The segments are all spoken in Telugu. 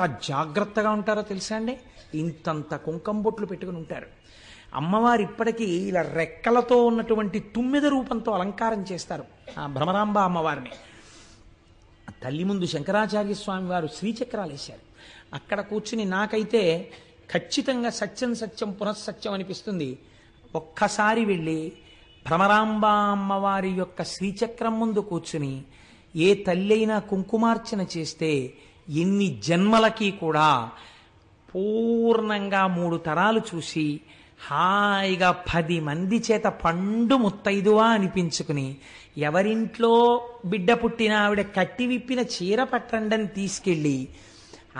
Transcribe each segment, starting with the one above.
ఎంత జాగ్రత్తగా ఉంటారో తెలుసా అండి ఇంతంత కుంకం బొట్లు పెట్టుకుని ఉంటారు అమ్మవారు ఇప్పటికీ ఇలా రెక్కలతో ఉన్నటువంటి తుమ్మిద రూపంతో అలంకారం చేస్తారు ఆ భ్రమరాంబ అమ్మవారిని తల్లి ముందు శంకరాచార్య స్వామి వారు శ్రీచక్రాలు వేశారు అక్కడ కూర్చుని నాకైతే ఖచ్చితంగా సత్యం సత్యం పునఃసత్యం అనిపిస్తుంది ఒక్కసారి వెళ్ళి భ్రమరాంబ అమ్మవారి యొక్క శ్రీచక్రం ముందు కూర్చుని ఏ తల్లి అయినా కుంకుమార్చన చేస్తే ఎన్ని జన్మలకి కూడా పూర్ణంగా మూడు తరాలు చూసి హాయిగా పది మంది చేత పండు ముత్తైదువా అనిపించుకుని ఎవరింట్లో బిడ్డ పుట్టిన ఆవిడ కట్టి విప్పిన చీర పట్టండని తీసుకెళ్ళి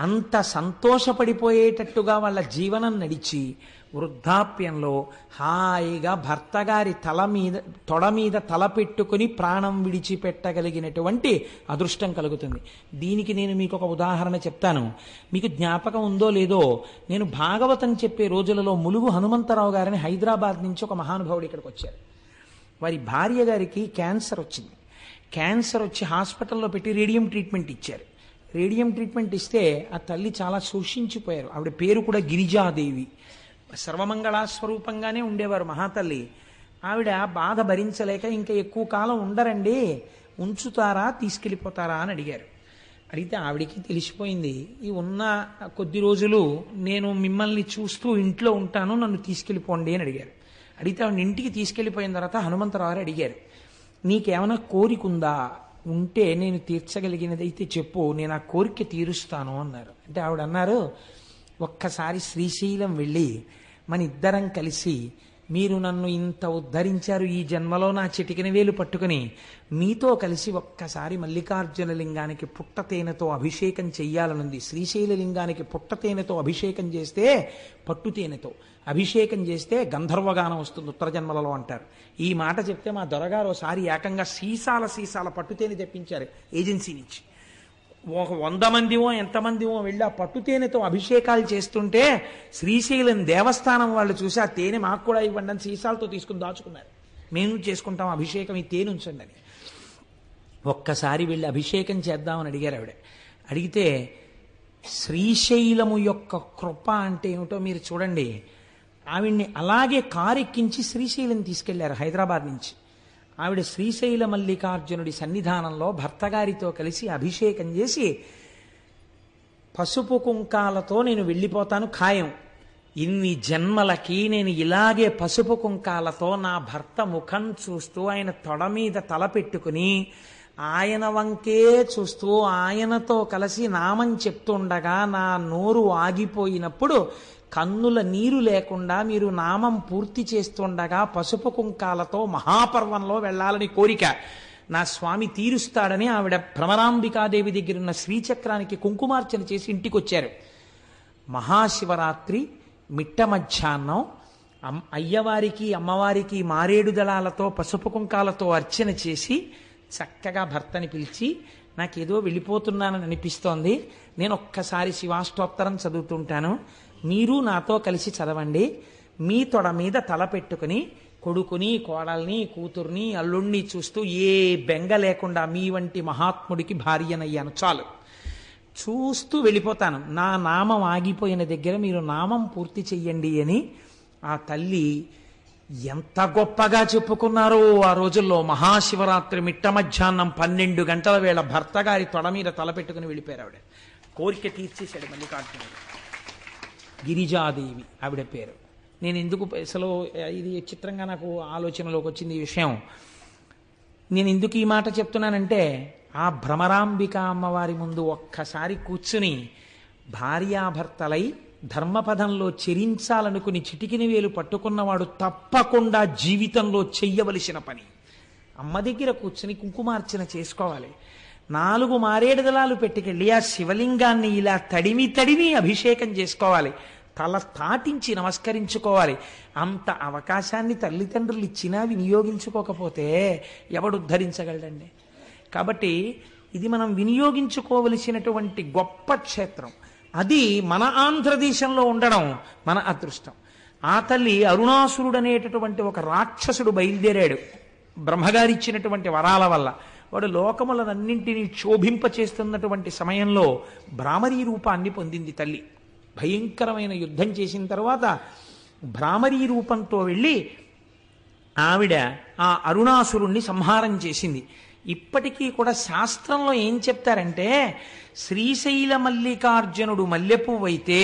అంత సంతోషపడిపోయేటట్టుగా వాళ్ళ జీవనం నడిచి వృద్ధాప్యంలో హాయిగా భర్తగారి తల మీద తొడ మీద తల పెట్టుకుని ప్రాణం విడిచిపెట్టగలిగినటువంటి అదృష్టం కలుగుతుంది దీనికి నేను మీకు ఒక ఉదాహరణ చెప్తాను మీకు జ్ఞాపకం ఉందో లేదో నేను భాగవతం చెప్పే రోజులలో ములుగు హనుమంతరావు గారిని హైదరాబాద్ నుంచి ఒక మహానుభావుడు ఇక్కడికి వచ్చారు వారి భార్య గారికి క్యాన్సర్ వచ్చింది క్యాన్సర్ వచ్చి హాస్పిటల్లో పెట్టి రేడియం ట్రీట్మెంట్ ఇచ్చారు రేడియం ట్రీట్మెంట్ ఇస్తే ఆ తల్లి చాలా శోషించిపోయారు ఆవిడ పేరు కూడా గిరిజాదేవి సర్వమంగళ స్వరూపంగానే ఉండేవారు మహాతల్లి ఆవిడ బాధ భరించలేక ఇంకా ఎక్కువ కాలం ఉండరండి ఉంచుతారా తీసుకెళ్ళిపోతారా అని అడిగారు అడిగితే ఆవిడికి తెలిసిపోయింది ఈ ఉన్న కొద్ది రోజులు నేను మిమ్మల్ని చూస్తూ ఇంట్లో ఉంటాను నన్ను తీసుకెళ్ళిపోండి అని అడిగారు అడిగితే ఆవిడ ఇంటికి తీసుకెళ్ళిపోయిన తర్వాత హనుమంతరావు అడిగారు నీకేమైనా కోరికుందా ఉంటే నేను తీర్చగలిగినదైతే చెప్పు నేను ఆ కోరిక తీరుస్తాను అన్నారు అంటే ఆవిడ అన్నారు ఒక్కసారి శ్రీశైలం వెళ్ళి మన ఇద్దరం కలిసి మీరు నన్ను ఇంత ఉద్ధరించారు ఈ జన్మలో నా చిటికిన వేలు పట్టుకుని మీతో కలిసి ఒక్కసారి మల్లికార్జున లింగానికి పుట్టతేనతో అభిషేకం చెయ్యాలనుంది శ్రీశైల లింగానికి తేనెతో అభిషేకం చేస్తే పట్టు తేనెతో అభిషేకం చేస్తే గంధర్వగానం వస్తుంది ఉత్తర జన్మలలో అంటారు ఈ మాట చెప్తే మా దొరగారు ఒకసారి ఏకంగా సీసాల సీసాల తేనె తెప్పించారు ఏజెన్సీ నుంచి ఒక వంద మందిమో ఎంతమందిమో వెళ్ళి ఆ పట్టు తేనెతో అభిషేకాలు చేస్తుంటే శ్రీశైలం దేవస్థానం వాళ్ళు చూసి ఆ తేనె మాకు కూడా ఇవ్వండి అని సీసాలతో తీసుకుని దాచుకున్నారు మేము చేసుకుంటాం అభిషేకం ఈ తేనె ఉంచండి అని ఒక్కసారి వెళ్ళి అభిషేకం చేద్దామని అడిగారు ఆవిడ అడిగితే శ్రీశైలము యొక్క కృప అంటే ఏమిటో మీరు చూడండి ఆవిడ్ని అలాగే కారు ఎక్కించి శ్రీశైలం తీసుకెళ్లారు హైదరాబాద్ నుంచి ఆవిడ శ్రీశైల మల్లికార్జునుడి సన్నిధానంలో భర్తగారితో కలిసి అభిషేకం చేసి పసుపు కుంకాలతో నేను వెళ్ళిపోతాను ఖాయం ఇన్ని జన్మలకి నేను ఇలాగే పసుపు కుంకాలతో నా భర్త ముఖం చూస్తూ ఆయన తొడ మీద తల పెట్టుకుని ఆయన వంకే చూస్తూ ఆయనతో కలిసి నామం చెప్తుండగా నా నోరు ఆగిపోయినప్పుడు కన్నుల నీరు లేకుండా మీరు నామం పూర్తి చేస్తుండగా పసుపు కుంకాలతో మహాపర్వంలో వెళ్ళాలని కోరిక నా స్వామి తీరుస్తాడని ఆవిడ భ్రమరాంబికాదేవి ఉన్న శ్రీచక్రానికి కుంకుమార్చన చేసి ఇంటికొచ్చారు మహాశివరాత్రి మిట్ట మధ్యాహ్నం అయ్యవారికి అమ్మవారికి మారేడు దళాలతో పసుపు కుంకాలతో అర్చన చేసి చక్కగా భర్తని పిలిచి నాకేదో వెళ్ళిపోతున్నానని అనిపిస్తోంది నేను ఒక్కసారి శివాష్టోత్తరం చదువుతుంటాను మీరు నాతో కలిసి చదవండి మీ తొడ మీద తల పెట్టుకుని కొడుకుని కోడల్ని కూతుర్ని అల్లుణ్ణి చూస్తూ ఏ బెంగ లేకుండా మీ వంటి మహాత్ముడికి భార్యనయ్యాను చాలు చూస్తూ వెళ్ళిపోతాను నా నామం ఆగిపోయిన దగ్గర మీరు నామం పూర్తి చెయ్యండి అని ఆ తల్లి ఎంత గొప్పగా చెప్పుకున్నారో ఆ రోజుల్లో మహాశివరాత్రి మిట్ట మధ్యాహ్నం పన్నెండు గంటల వేళ భర్త గారి తొడ మీద తలపెట్టుకుని వెళ్ళిపోయారు ఆవిడ కోరిక తీర్చేశాడు మల్లికార్జునుడు గిరిజాదేవి ఆవిడ పేరు నేను ఎందుకు అసలు ఇది చిత్రంగా నాకు ఆలోచనలోకి వచ్చింది ఈ విషయం నేను ఎందుకు ఈ మాట చెప్తున్నానంటే ఆ భ్రమరాంబిక అమ్మవారి ముందు ఒక్కసారి కూర్చుని భార్యాభర్తలై ధర్మపదంలో చెరించాలనుకుని చిటికిన వేలు పట్టుకున్నవాడు తప్పకుండా జీవితంలో చెయ్యవలసిన పని అమ్మ దగ్గర కూర్చుని కుంకుమార్చన చేసుకోవాలి నాలుగు మారేడుదలాలు పెట్టుకెళ్ళి ఆ శివలింగాన్ని ఇలా తడిమి తడిమి అభిషేకం చేసుకోవాలి తల తాటించి నమస్కరించుకోవాలి అంత అవకాశాన్ని తల్లిదండ్రులు ఇచ్చినా వినియోగించుకోకపోతే ఎవడు ఉద్ధరించగలడండి కాబట్టి ఇది మనం వినియోగించుకోవలసినటువంటి గొప్ప క్షేత్రం అది మన ఆంధ్రదేశంలో ఉండడం మన అదృష్టం ఆ తల్లి అరుణాసురుడు అనేటటువంటి ఒక రాక్షసుడు బయలుదేరాడు బ్రహ్మగారిచ్చినటువంటి వరాల వల్ల వాడు లోకములనన్నింటినీ క్షోభింపచేస్తున్నటువంటి సమయంలో భ్రామరీ రూపాన్ని పొందింది తల్లి భయంకరమైన యుద్ధం చేసిన తర్వాత భ్రామరీ రూపంతో వెళ్ళి ఆవిడ ఆ అరుణాసురుణ్ణి సంహారం చేసింది ఇప్పటికీ కూడా శాస్త్రంలో ఏం చెప్తారంటే శ్రీశైల మల్లికార్జునుడు మల్లెపువైతే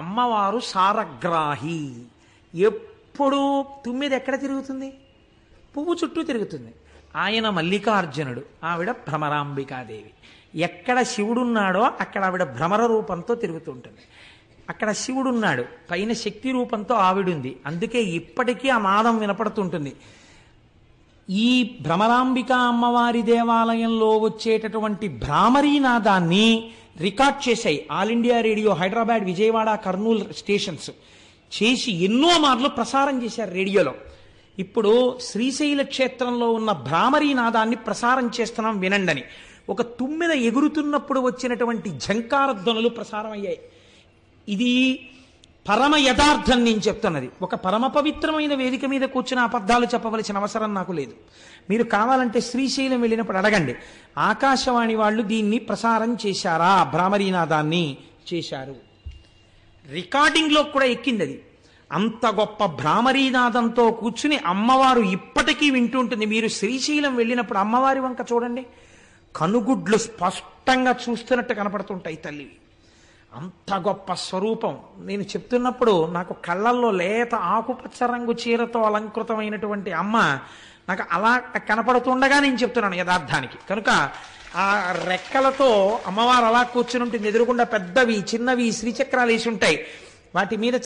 అమ్మవారు సారగ్రాహి ఎప్పుడు తుమ్మిది ఎక్కడ తిరుగుతుంది పువ్వు చుట్టూ తిరుగుతుంది ఆయన మల్లికార్జునుడు ఆవిడ భ్రమరాంబికాదేవి ఎక్కడ శివుడున్నాడో అక్కడ ఆవిడ భ్రమర రూపంతో తిరుగుతుంటుంది అక్కడ శివుడున్నాడు పైన శక్తి రూపంతో ఆవిడుంది అందుకే ఇప్పటికీ ఆ నాదం వినపడుతుంటుంది ఈ భ్రమరాంబిక అమ్మవారి దేవాలయంలో వచ్చేటటువంటి భ్రామరీ నాదాన్ని రికార్డ్ చేశాయి All India Radio Hyderabad Vijayawada Kurnool stations చేసి ఎన్నో మార్లు ప్రసారం చేశారు రేడియోలో ఇప్పుడు శ్రీశైల క్షేత్రంలో ఉన్న భ్రామరీ నాదాన్ని ప్రసారం చేస్తున్నాం వినండని ఒక తుమ్మిద ఎగురుతున్నప్పుడు వచ్చినటువంటి ఝంకార ధ్వనులు ప్రసారం అయ్యాయి ఇది పరమ యథార్థం నేను చెప్తున్నది ఒక పరమ పవిత్రమైన వేదిక మీద కూర్చుని అబద్ధాలు చెప్పవలసిన అవసరం నాకు లేదు మీరు కావాలంటే శ్రీశైలం వెళ్ళినప్పుడు అడగండి ఆకాశవాణి వాళ్ళు దీన్ని ప్రసారం చేశారా భ్రామరీనాదాన్ని చేశారు రికార్డింగ్లో కూడా ఎక్కింది అది అంత గొప్ప భ్రామరీనాదంతో కూర్చుని అమ్మవారు ఇప్పటికీ వింటుంటుంది మీరు శ్రీశైలం వెళ్ళినప్పుడు అమ్మవారి వంక చూడండి కనుగుడ్లు స్పష్టంగా చూస్తున్నట్టు కనపడుతుంటాయి తల్లివి అంత గొప్ప స్వరూపం నేను చెప్తున్నప్పుడు నాకు కళ్ళల్లో లేత ఆకుపచ్చ రంగు చీరతో అలంకృతమైనటువంటి అమ్మ నాకు అలా కనపడుతుండగా నేను చెప్తున్నాను యథార్థానికి కనుక ఆ రెక్కలతో అమ్మవారు అలా కూర్చుని ఉంటుంది ఎదురుగుండా పెద్దవి చిన్నవి శ్రీచక్రాలు వేసి ఉంటాయి వాటి మీద